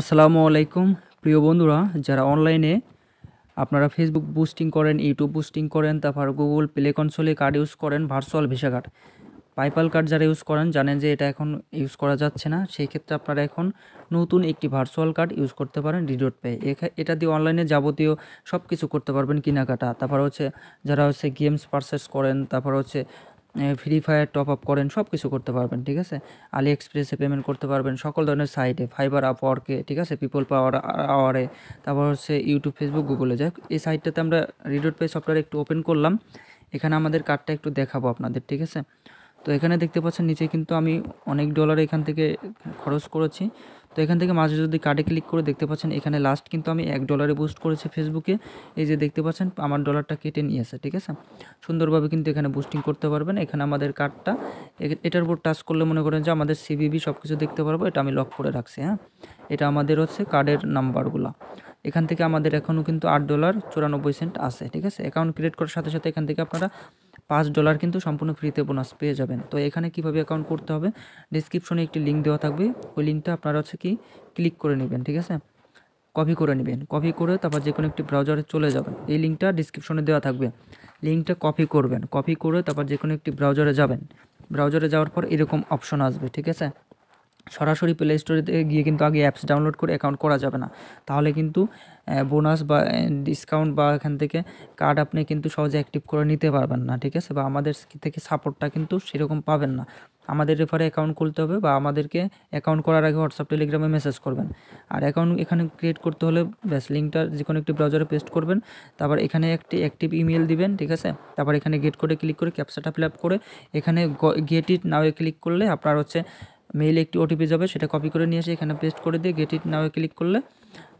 আসসালামু আলাইকুম প্রিয় বন্ধুরা যারা অনলাইনে আপনারা ফেসবুক বুস্টিং করেন ইউটিউব বুস্টিং করেন তারপর গুগল প্লে কনসোলে কার্ড ইউজ করেন virtual Visa card PayPal card যারা ইউজ করেন জানেন যে এটা এখন ইউজ করা যাচ্ছে না সেই ক্ষেত্রে আপনারা এখন নতুন একটি ভার্চুয়াল কার্ড ইউজ করতে পারেন রিডোট পে এটা দিয়ে অনলাইনে যাবতীয় সব কিছু করতে পারবেন কেনাকাটা তারপর হচ্ছে যারা হচ্ছে গেমস পারচেস করেন তারপর হচ্ছে ফ্রি ফায়ার টপ আপ করেন সব কিছু করতে পারবেন ঠিক আছে আলি এক্সপ্রেসে পেমেন্ট করতে পারবেন সকল ধরনের সাইটে ফাইবার আপ ওয়ার্কে ঠিক আছে পিপল পাওয়ার আওয়ারে তারপর হচ্ছে ইউটিউব ফেসবুক গুগলে যাই এই সাইটটাতে আমরা রিডোট পে সফটওয়্যার একটু ওপেন করলাম এখানে আমাদের কার্ডটা একটু দেখাবো আপনাদের ঠিক আছে তো এখানে দেখতে পাচ্ছেন নিচে কিন্তু আমি অনেক ডলার এখান থেকে খরচ করেছি তো এখান থেকে মাঝে যদি কার্ডে ক্লিক করে দেখতে পাচ্ছেন এখানে লাস্ট কিন্তু আমি এক ডলারে বুস্ট করেছি ফেসবুকে এই যে দেখতে পাচ্ছেন আমার ডলারটা কেটে নিয়েছে ঠিক আছে সুন্দরভাবে কিন্তু এখানে বুস্টিং করতে পারবেন এখানে আমাদের কার্ডটা এটার উপর টাচ করলে মনে করেন যে আমাদের সিবিবি সব কিছু দেখতে পারবো এটা আমি লক করে রাখছি হ্যাঁ এটা আমাদের হচ্ছে কার্ডের নাম্বারগুলো এখান থেকে আমাদের এখনও কিন্তু আট ডলার চুরানব্বই সেন্ট আছে ঠিক আছে অ্যাকাউন্ট ক্রিয়েট করার সাথে সাথে এখান থেকে আপনারা পাঁচ ডলার কিন্তু সম্পূর্ণ ফ্রিতে বোনাস পেয়ে যাবেন তো এখানে কিভাবে অ্যাকাউন্ট করতে হবে ডিসক্রিপশনে একটি লিঙ্ক দেওয়া থাকবে ওই লিঙ্কটা আপনারা হচ্ছে কি ক্লিক করে নেবেন ঠিক আছে কপি করে নেবেন কপি করে তারপর যে কোনো একটি ব্রাউজারে চলে যাবেন এই লিঙ্কটা ডিসক্রিপশনে দেওয়া থাকবে লিঙ্কটা কপি করবেন কপি করে তারপর যে কোনো একটি ব্রাউজারে যাবেন ব্রাউজারে যাওয়ার পর এরকম অপশন আসবে ঠিক আছে সরাসরি প্লে স্টোরেতে গিয়ে কিন্তু আগে অ্যাপস ডাউনলোড করে অ্যাকাউন্ট করা যাবে না তাহলে কিন্তু বোনাস বা ডিসকাউন্ট বা এখান থেকে কার্ড আপনি কিন্তু সহজে অ্যাক্টিভ করে নিতে পারবেন না ঠিক আছে বা আমাদের থেকে সাপোর্টটা কিন্তু সেরকম পাবেন না আমাদের রেফারে অ্যাকাউন্ট খুলতে হবে বা আমাদেরকে অ্যাকাউন্ট করার আগে হোয়াটসঅ্যাপ টেলিগ্রামে মেসেজ করবেন আর অ্যাকাউন্ট এখানে ক্রিয়েট করতে হলে ব্যাস লিঙ্কটা যে কোনো একটি ব্রাউজারে পেস্ট করবেন তারপর এখানে একটি অ্যাক্টিভ ইমেল দিবেন ঠিক আছে তারপর এখানে গেট কোডে ক্লিক করে ক্যাপসাটা ফিল আপ করে এখানে গেট ইট নাও ক্লিক করলে আপনার হচ্ছে মেইলে একটি ওটিপি যাবে সেটা কপি করে নিয়ে এসে এখানে পেস্ট করে দিয়ে গেট ইট নাওয়ে ক্লিক করলে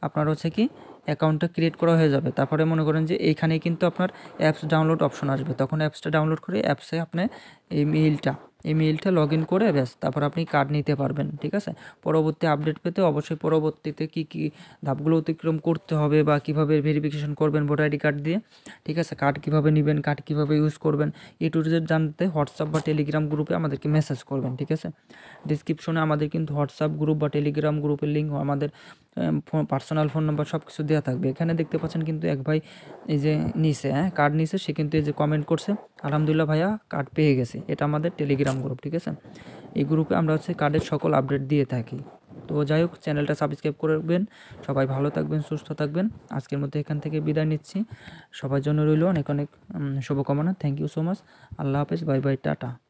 আপনার হচ্ছে কি অ্যাকাউন্টটা ক্রিয়েট করা হয়ে যাবে তারপরে মনে করেন যে এইখানে কিন্তু আপনার অ্যাপস ডাউনলোড অপশন আসবে তখন অ্যাপসটা ডাউনলোড করে অ্যাপসে আপনি এই মেইলটা ইমেলটা লগ ইন করে ব্যাস তারপর আপনি কার্ড নিতে পারবেন ঠিক আছে পরবর্তী আপডেট পেতে অবশ্যই পরবর্তীতে কি কি ধাপগুলো অতিক্রম করতে হবে বা কিভাবে ভেরিফিকেশন করবেন ভোটার আইডি কার্ড দিয়ে ঠিক আছে কার্ড কিভাবে নেবেন কার্ড কিভাবে ইউজ করবেন এ টু জেড জানতে হোয়াটসঅ্যাপ বা টেলিগ্রাম গ্রুপে আমাদেরকে মেসেজ করবেন ঠিক আছে ডিসক্রিপশনে আমাদের কিন্তু হোয়াটসঅ্যাপ গ্রুপ বা টেলিগ্রাম গ্রুপের লিঙ্ক আমাদের পার্সোনাল ফোন নাম্বার সব কিছু দেওয়া থাকবে এখানে দেখতে পাচ্ছেন কিন্তু এক ভাই এই যে নিচে হ্যাঁ কার্ড নিচে সে কিন্তু এই যে কমেন্ট করছে আলহামদুলিল্লাহ ভাইয়া কার্ড পেয়ে গেছে এটা আমাদের টেলিগ্রাম গ্রুপ ঠিক আছে এই গ্রুপে আমরা হচ্ছে কার্ডের সকল আপডেট দিয়ে থাকি তো যাই হোক চ্যানেলটা সাবস্ক্রাইব করবেন সবাই ভালো থাকবেন সুস্থ থাকবেন আজকের মধ্যে এখান থেকে বিদায় নিচ্ছি সবার জন্য রইল অনেক অনেক শুভকামনা থ্যাংক ইউ সো মাচ আল্লাহ হাফেজ বাই বাই টাটা